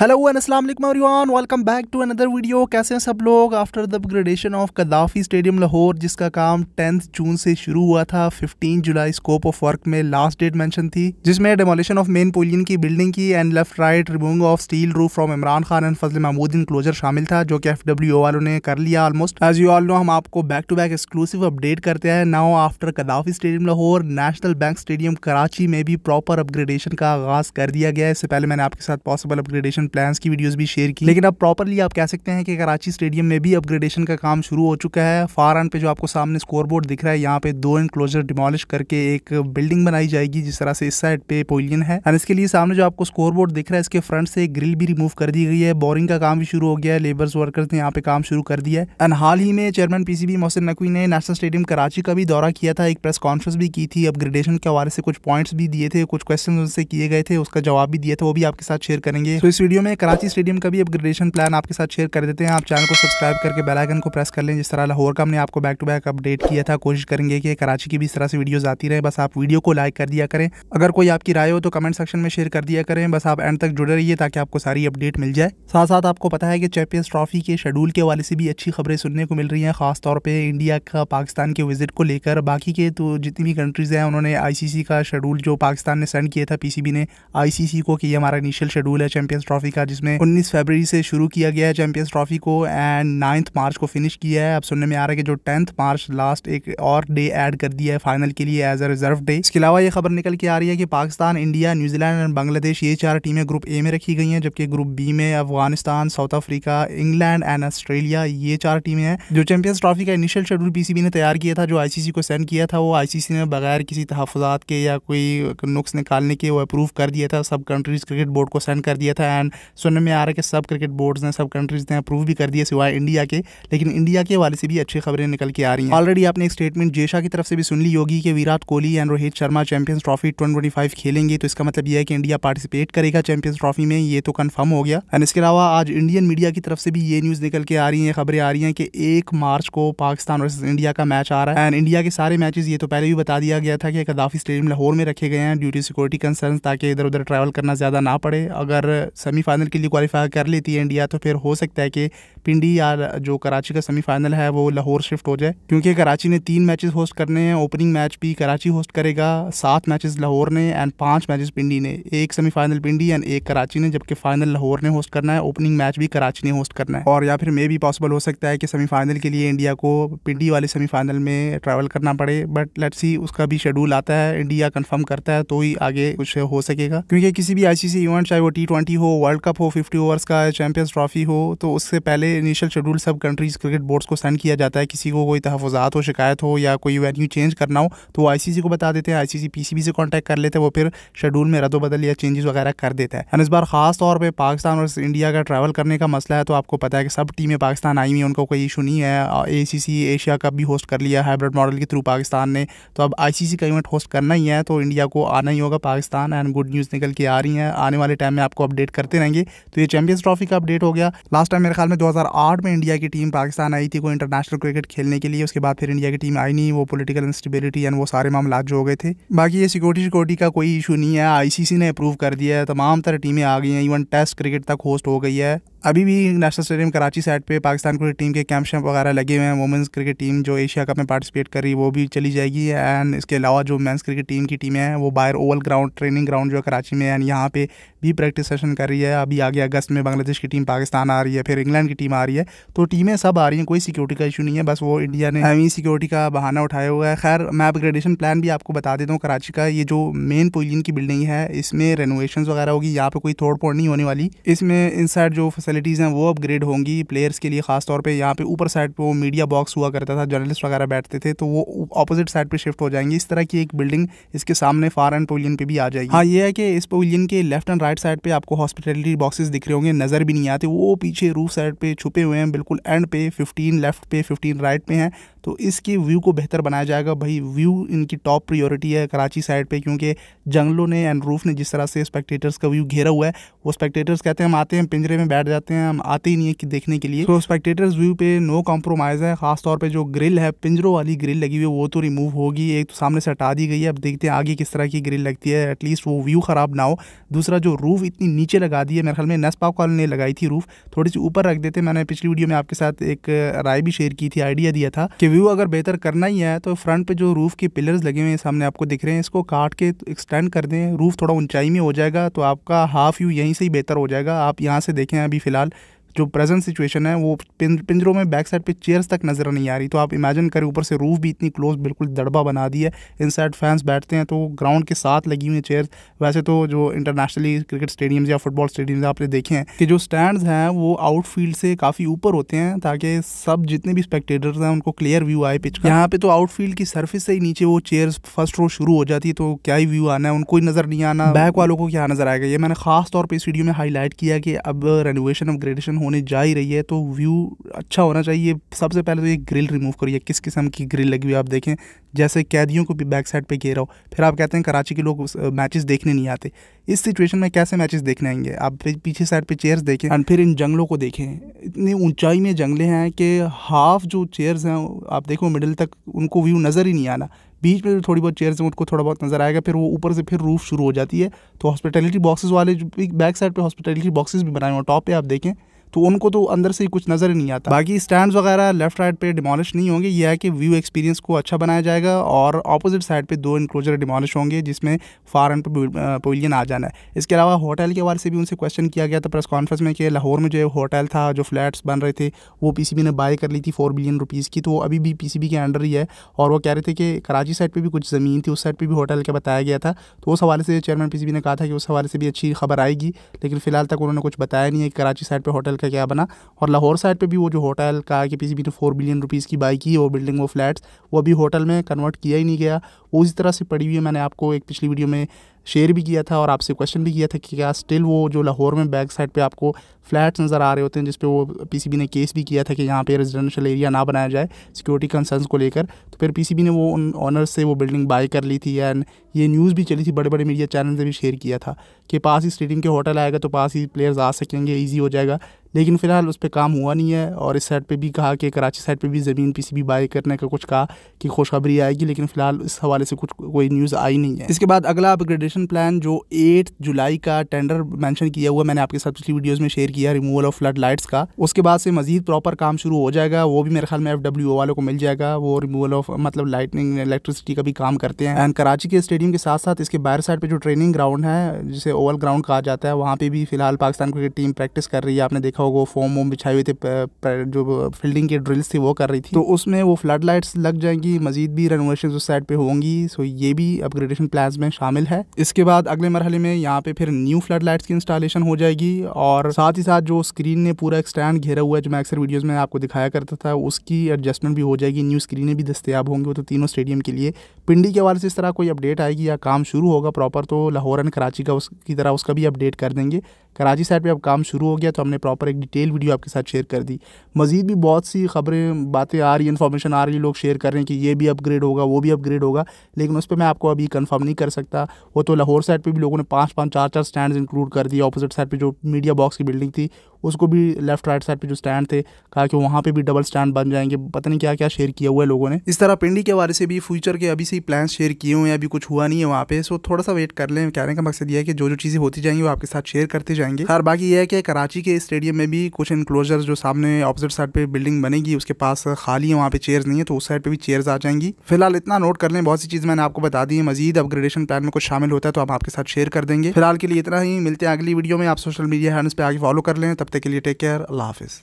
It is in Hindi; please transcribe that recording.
हेलो एन असलम वालेकुम welcome back to another video कैसे हैं सब लोग after the upgradation of Gaddafi stadium Lahore जिसका काम टेंथ जून से शुरू हुआ था 15 जुलाई स्कोप ऑफ वर्क में लास्ट डेट मेंशन थी जिसमें डेमोलिशन ऑफ मेन पोलियन की बिल्डिंग की and left right removing of steel roof from Imran Khan and Fazal Mahmood enclosure शामिल था जो कि एफ वालों ने कर लिया almost as you all know हम आपको back to back exclusive update करते हैं now after Gaddafi stadium Lahore national bank stadium Karachi में भी प्रॉपर अपग्रेडेशन का आगाज कर दिया गया इससे पहले मैंने आपके साथ पॉसिबल अपग्रेडेशन प्लान्स की वीडियोस भी शेयर की लेकिन अब प्रॉपरली आप कह सकते हैं कि कराची स्टेडियम में भी अपग्रेडेशन का काम शुरू हो चुका है एंड पे जो आपको सामने स्कोर बोर्ड दिख रहा है यहाँ पे दो इनक्लोजर डिमोलिश करके एक बिल्डिंग बनाई जाएगी जिस तरह से इस साइड पे पोलियन है एंड इसके लिए सामने जो आपको स्कोर बोर्ड दिख रहा है इसके फ्रंट से ग्रिल भी रिमूव कर दी गई है बोरिंग का काम भी शुरू हो गया है लेबर्स वर्कर्स ने यहाँ पे काम शुरू कर दिया है एंड हाल ही में चेयरमैन पीसीबी मोहसिन नकवी ने नेशनल स्टेडियम कराची का भी दौरा किया था एक प्रेस कॉन्फ्रेंस भी की थी अपग्रेडेशन के हवाले से कुछ पॉइंट्स भी दिए थे कुछ क्वेश्चन उनसे किए गए थे उसका जवाब भी दिया था वो भी आपके साथ शेयर करेंगे तो इस वीडियो वीडियो में कराची स्टेडियम का भी अपग्रेडेशन प्लान आपके साथ शेयर कर देते हैं आप चैनल को सब्सक्राइब करके बेलाइकन को प्रेस कर लें जिस तरह लाहौर का हमने आपको बैक टू बैक अपडेट किया था कोशिश करेंगे कि कराची की भी इस तरह से वीडियोज़ आती रहे बस आप वीडियो को लाइक कर दिया करें अगर कोई आपकी राय हो तो कमेंट सेक्शन में शेयर कर दिया करें बस आप एंड तक जुड़े रहिए ताकि आपको सारी अपडेट मिल जाए साथ साथ आपको पता है कि चैंपियंस ट्रॉफी के शेड्यूल के वाले से भी अच्छी खबरें सुनने को मिल रही हैं खासतौर पर इंडिया का पाकिस्तान के विजिट को लेकर बाकी के तो जितनी भी कंट्रीज़ हैं उन्होंने आईसीसी का शेड्यूल जो पाकिस्तान ने सेंड किया था पीसीबी ने आईसीसी को कि ये हमारा इनिशियल शेड्यूल है चैंपियंस ट्रॉफी आज़ादी का जिसमें उन्नीस फरवरी से शुरू किया गया है चैंपियंस ट्रॉफी को एंड नाइन्थ मार्च को फिनिश किया है अब सुनने में आ रहा है कि जो टेंथ मार्च लास्ट एक और डे ऐड कर दिया है फाइनल के लिए एज अ रिजर्व डे इसके अलावा यह खबर निकल के आ रही है कि Pakistan India New Zealand and Bangladesh ये चार टीमें ग्रुप ए में रखी गई हैं जबकि ग्रुप बी में Afghanistan South Africa England and Australia ये चार टीमें हैं जो चैंपियंस ट्रॉफी का इनिशियल शेड्यूल पीसीबी ने तैयार किया था जो आईसीसी को सेंड किया था वो आईसीसी ने बगैर किसी तहफात के या कोई नुक्स निकालने के वो अप्रूव कर दिया था सब कंट्रीज क्रिकेट बोर्ड को सेंड कर दिया था एंड तकरीबन सुनने में आ रहा है कि सब क्रिकेट बोर्ड्स ने सब कंट्रीज ने अप्रूव भी कर दिया सिवाय इंडिया के लेकिन इंडिया के वाले से भी अच्छी खबरें निकल के आ रही हैं ऑलरेडी आपने एक स्टेटमेंट जेशा की तरफ से भी सुन ली होगी कि Virat Kohli and Rohit Sharma champions trophy twenty खेलेंगे तो इसका मतलब यह है कि इंडिया पार्टिसिपेट करेगा चैंपियंस ट्रॉफी में ये तो कन्फर्म हो गया एंड इसके अलावा आज इंडियन मीडिया की तरफ से भी ये न्यूज़ निकल के आ रही है खबरें आ रही हैं कि एक मार्च को पाकिस्तान वर्सेज इंडिया का मैच आ रहा है एंड इंडिया के सारे मैचेज ये तो पहले भी बता दिया गया था कि कदाफी स्टेडियम लाहौर में रखे गए हैं ड्यूटी सिक्योरिटी कंसर्न ताकि इधर उधर ट्रैवल करना ज़्यादा ना पड़े अगर समी सेमीफाइनल के लिए क्वालिफाई कर लेती है इंडिया तो फिर हो सकता है कि पिंडी या जो कराची का सेमीफाइनल है वो लाहौर शिफ्ट हो जाए क्योंकि कराची ने तीन मैचेस होस्ट करने हैं ओपनिंग मैच भी कराची होस्ट करेगा सात मैचेस लाहौर ने एंड पांच मैचेस पिंडी ने एक सेमीफाइनल पिंडी एंड एक कराची ने जबकि फाइनल लाहौर ने होस्ट करना है ओपनिंग मैच भी कराची ने होस्ट करना है और या फिर मे भी पॉसिबल हो सकता है कि सेमीफाइनल के लिए इंडिया को पिंडी वाले सेमीफाइनल में ट्रैवल करना पड़े बट लेट सी उसका भी शेड्यूल आता है इंडिया कन्फर्म करता है तो ही आगे कुछ हो सकेगा क्योंकि किसी भी आईसीसी इवेंट चाहे वो टी हो वर्ल्ड वर्ल्ड कप हो फिफ्टी ओवर्स का चैम्पियंस ट्रॉफी हो तो उससे पहले इनिशियल शेड्यूल सब कंट्रीज़ क्रिकेट बोर्ड्स को सेंड किया जाता है किसी को कोई तहफात हो शिकायत हो या कोई वेन्यू चेंज करना हो तो आईसीसी को बता देते हैं आईसीसी पीसीबी से कॉन्टैक्ट कर लेते हैं वो फिर शेड्यूल में रद्द बदल या चेंजेस वगैरह कर देता है इस बार खास तौर पर पाकिस्तान और इंडिया का ट्रैवल करने का मसला है तो आपको पता है कि सब टीमें पाकिस्तान आई हुई उनको कोई इशू नहीं है ए एशिया कप भी होस्ट कर लिया हाइब्रिड मॉडल के थ्रू पाकिस्तान ने तो अब सी का इवेंट होस्ट करना ही है तो इंडिया को आना ही होगा पाकिस्तान एंड गुड न्यूज़ निकल के आ रही हैं आने वाले टाइम में आपको अपडेट करते रहेंगे तो ये चैंपियंस ट्रॉफी का अपडेट हो गया लास्ट टाइम मेरे ख्याल में 2008 में इंडिया की टीम पाकिस्तान आई थी कोई इंटरनेशनल क्रिकेट खेलने के लिए उसके बाद फिर इंडिया की टीम आई नहीं वो पोलिटिकल इंस्टेबिलिटी एंड वो सारे मामला जो हो गए थे बाकी ये सिक्योरिटी सिक्योरिटी का कोई इशू नहीं है आईसीसी ने अप्रूव कर दिया है तमाम तरह टीमें आ गई हैं इवन टेस्ट क्रिकेट तक होस्ट हो गई है अभी भी नेशनल स्टेडियम कराची साइड पे पाकिस्तान क्रिकेट टीम के कैंप शैम्प वगैरह लगे हुए हैं वुमेंस क्रिकेट टीम जो एशिया कप में पार्टिसिपेट कर रही है वो भी चली जाएगी एंड इसके अलावा जो मेंस क्रिकेट टीम की टीमें हैं वो बाहर ओवल ग्राउंड ट्रेनिंग ग्राउंड जो कराची में एंड यहाँ पे भी प्रैक्टिस सेशन कर रही है है अभी आगे अगस्त में बांग्लादेश की टीम पाकिस्तान आ रही है फिर इंग्लैंड की टीम आ रही है तो टीमें सब आ रही हैं कोई सिक्योरिटी का इशू नहीं है बस वो इंडिया ने हमी सिक्योरिटी का बहाना उठाया हुआ है खैर मैं अपग्रेडेशन प्लान भी आपको बता देता हूँ कराची का ये जो मेन पोलियन की बिल्डिंग है इसमें रेनोवेशन वगैरह होगी यहाँ पर कोई थोड़ फोड़ नहीं होने वाली इसमें इन जो फैसिलिटीज़ हैं वो अपग्रेड होंगी प्लेयर्स के लिए खासतौर पर यहाँ पे ऊपर साइड पर वो मीडिया बॉक्स हुआ करता था जर्नलिस्ट वगैरह बैठते थे तो वो अपोजिट साइड पर शिफ्ट हो जाएंगे इस तरह की एक बिल्डिंग इसके सामने फार एंड पवेलियन पे भी आ जाएगी हाँ ये है कि इस पोलियन के लेफ्ट एंड राइट साइड पर आपको हॉस्पिटल एलईडी बॉक्सेस दिख रहे होंगे नज़र भी नहीं आते वो पीछे रूफ साइड पे छुपे हुए हैं बिल्कुल एंड पे 15 लेफ्ट पे 15 राइट पे हैं तो इसके व्यू को बेहतर बनाया जाएगा भाई व्यू इनकी टॉप प्रियोरिटी है कराची साइड पे क्योंकि जंगलों ने एंड रूफ ने जिस तरह से स्पेक्टेटर्स का व्यू घेरा हुआ है वो स्पेक्टेटर्स कहते हैं हम आते हैं पिंजरे में बैठ जाते हैं हम आते ही नहीं है कि देखने के लिए तो स्पेक्टेटर्स व्यू पे नो कॉम्प्रोमाइज़ है खासतौर पर जो ग्रिल है पिंजरों वाली ग्रिल लगी हुई है वो तो रिमूव होगी एक तो सामने से हटा दी गई है अब देखते हैं आगे किस तरह की ग्रिल लगती है एटलीस्ट वो व्यू ख़राब ना हो दूसरा जो रूफ इतनी नीचे लगा दी है मेरे ख्याल में नस्पा कॉल ने लगाई थी रूफ थोड़ी सी ऊपर रख देते मैंने पिछली वीडियो में आपके साथ एक राय भी शेयर की थी आइडिया दिया था कि व्यू अगर बेहतर करना ही है तो फ्रंट पे जो रूफ़ के पिलर्स लगे हुए हैं सामने आपको दिख रहे हैं इसको काट के एक्सटेंड कर दें रूफ़ थोड़ा ऊंचाई में हो जाएगा तो आपका हाफ़ व्यू यहीं से ही बेहतर हो जाएगा आप यहाँ से देखें अभी फ़िलहाल जो प्रेजेंट सिचुएशन है वो पिं, पिंजरों में बैक साइड पे चेयर्स तक नज़र नहीं आ रही तो आप इमेजिन करें ऊपर से रूफ भी इतनी क्लोज बिल्कुल दड़बा बना दी है इन साइड फैंस बैठते हैं तो ग्राउंड के साथ लगी हुई चेयर्स वैसे तो जो इंटरनेशनली क्रिकेट स्टेडियम या फुटबॉल स्टेडियम आपने देखे हैं कि जो स्टैंड हैं वो आउटफील्ड से काफ़ी ऊपर होते हैं ताकि सब जितने भी स्पेक्टेटर्स हैं उनको क्लियर व्यू आए पिच यहाँ पे तो आउटफील्ड की सर्फिस से ही नीचे वो चेयर्स फर्स्ट रो शुरू हो जाती है तो क्या ही व्यू आना है उनको ही नज़र नहीं आना बैक वालों को क्या नज़र आएगा ये मैंने खास तौर पर इस वीडियो में हाईलाइट किया कि अब रेनोवेशन अपग्रेडेशन होने जा ही रही है तो व्यू अच्छा होना चाहिए सबसे पहले तो ये ग्रिल रिमूव करिए किस किस्म की ग्रिल लगी हुई आप देखें जैसे कैदियों को भी बैक साइड पे घेरा हो फिर आप कहते हैं कराची के लोग मैचेस देखने नहीं आते इस सिचुएशन में कैसे मैचेस देखने आएंगे आप पीछे साइड पे चेयर्स देखें एंड फिर इन जंगलों को देखें इतनी ऊंचाई में जंगले हैं कि हाफ जो चेयर्स हैं आप देखो मिडिल तक उनको व्यू नज़र ही नहीं आना बीच में जो थोड़ी बहुत चेयर्स हैं उनको थोड़ा बहुत नज़र आएगा फिर वो ऊपर से फिर रूफ शुरू हो जाती है तो हॉस्पिटलिटी बॉक्सेस वाले जो बैक साइड पे हॉस्पिटलिटी बॉक्सेस भी बनाए हुए हैं टॉप पे आप देखें तो उनको तो अंदर से ही कुछ नज़र नहीं आता बाकी स्टैंड वगैरह लेफ्ट राइट पर डिमोलिश नहीं होंगे यह है कि व्यू एक्सपीरियंस को अच्छा बनाया जाएगा और अपोजिट साइड पर दो इनक्लोजर डिमोलिश होंगे जिसमें फॉरन एंड पवेलियन आ जाना है इसके अलावा होटल के बारे से भी उनसे क्वेश्चन किया गया था प्रेस कॉन्फ्रेंस में कि लाहौर में जो होटल था जो फ्लैट्स बन रहे थे वो पी ने बाय कर ली थी फोर बिलियन रुपीज़ की तो अभी भी पी के अंडर ही है और वो कह रहे थे कि कराची साइड पर भी कुछ ज़मीन थी उस साइड पर भी होटल का बताया गया था तो उस हवाले से चेयरमैन पी ने कहा था कि उस हवाले से भी अच्छी खबर आएगी लेकिन फ़िलहाल तक उन्होंने कुछ बताया नहीं है कि कराची साइड पर होटल का क्या बना और लाहौर साइड पे भी वो जो होटल कहा कि किसी भी ने फोर बिलियन रुपीज़ की बाई की वो बिल्डिंग वो फ्लैट्स वो अभी होटल में कन्वर्ट किया ही नहीं गया वो उसी तरह से पड़ी हुई है मैंने आपको एक पिछली वीडियो में शेयर भी किया था और आपसे क्वेश्चन भी किया था कि क्या स्टिल वो जो लाहौर में बैक साइड पे आपको फ्लैट्स नज़र आ रहे होते हैं जिस पे वो पीसीबी ने केस भी किया था कि यहाँ पे रेजिडेंशियल एरिया ना बनाया जाए सिक्योरिटी कंसर्न्स को लेकर तो फिर पीसीबी ने वो उन ऑनर से वो बिल्डिंग बाय कर ली थी एंड ये न्यूज़ भी चली थी बड़े बड़े मीडिया चैनल से भी शेयर किया था कि पास ही स्टेडियम के होटल आएगा तो पास ही प्लेयर्स आ सकेंगे ईजी हो जाएगा लेकिन फ़िलहाल उस पर काम हुआ नहीं है और इस साइड पर भी कहा कि कराची साइड पर भी ज़मीन पीसीबी बाय करने का कुछ कहा कि खुशखबरी आएगी लेकिन फ़िलहाल इस हवाले से कुछ कोई न्यूज़ आई नहीं है इसके बाद अगला अपग्रेडेशन कंसर्वेशन प्लान जो एट जुलाई का टेंडर मैंशन किया हुआ मैंने आपके साथ पिछली वीडियोज़ में शेयर किया रिमूवल ऑफ फ्लड लाइट्स का उसके बाद से मजीद प्रॉपर काम शुरू हो जाएगा वो भी मेरे ख्याल में एफ वालों को मिल जाएगा वो रिमूवल ऑफ मतलब लाइटनिंग इलेक्ट्रिसिटी का भी काम करते हैं एंड कराची के स्टेडियम के साथ साथ इसके बाहर साइड पर जो ट्रेनिंग ग्राउंड है जिसे ओवल ग्राउंड कहा जाता है वहाँ पर भी फिलहाल पाकिस्तान क्रिकेट टीम प्रैक्टिस कर रही है आपने देखा होगा फॉर्म वोम बिछाए हुए थे जो फील्डिंग के ड्रिल्स थी वो कर रही थी तो उसमें वो फ्लड लाइट्स लग जाएंगी मजीद भी रेनोवेशन उस साइड पर होंगी सो ये भी अपग्रेडेशन प्लान में शामिल है इसके बाद अगले मरहले में यहाँ पे फिर न्यू फ्लड लाइट्स की इंस्टॉलेशन हो जाएगी और साथ ही साथ जो स्क्रीन ने पूरा एक स्टैंड घेरा हुआ है जो मैं अक्सर वीडियोज़ में आपको दिखाया करता था उसकी एडजस्टमेंट भी हो जाएगी न्यू स्क्रीनें भी दस्तियाब होंगी वो तो तीनों स्टेडियम के लिए पिंडी के हवाले से इस तरह कोई अपडेट आएगी या काम शुरू होगा प्रॉपर तो लाहौर एंड कराची का उसकी तरह उसका भी अपडेट कर देंगे कराची साइड पे अब काम शुरू हो गया तो हमने प्रॉपर एक डिटेल वीडियो आपके साथ शेयर कर दी मज़ीद भी बहुत सी खबरें बातें आ रही इन्फॉर्मेशन आ रही लोग शेयर कर रहे हैं कि ये भी अपग्रेड होगा वो भी अपग्रेड होगा लेकिन उस पर मैं आपको अभी कन्फर्म नहीं कर सकता वो तो तो लाहौर साइड पर भी लोगों ने पाँच पाँच चार चार स्टैंड इंक्लूड कर दिए अपोजिट साइड पर जो मीडिया बॉक्स की बिल्डिंग थी उसको भी लेफ्ट राइट साइड पे जो स्टैंड थे कहा कि वहाँ पे भी डबल स्टैंड बन जाएंगे पता नहीं क्या क्या शेयर किया हुआ है लोगों ने इस तरह पिंडी के बारे से भी फ्यूचर के अभी से ही प्लान शेयर किए हुए हैं अभी कुछ हुआ नहीं है वहाँ पे सो थोड़ा सा वेट कर लें कहने का मकसद यह है कि जो जो चीज़ें होती जाएंगी वो आपके साथ शेयर करते जाएंगे और बाकी यह है कि कराची के स्टेडियम में भी कुछ इनक्लोजर जो सामने अपोजिट साइड पर बिल्डिंग बनेगी उसके पास खाली है वहाँ पे चेयर नहीं है तो उस साइड पर भी चेयर आ जाएंगी फिलहाल इतना नोट कर लें बहुत सी चीज़ मैंने आपको बता दी है मजीद अपग्रेडेशन प्लान में कुछ शामिल होता है तो हम आपके साथ शेयर कर देंगे फिलहाल के लिए इतना ही मिलते हैं अगली वीडियो में आप सोशल मीडिया हैंडल्स पर आगे फॉलो कर लें तब तक के लिए टेक केयर अल्लाह हाफिज़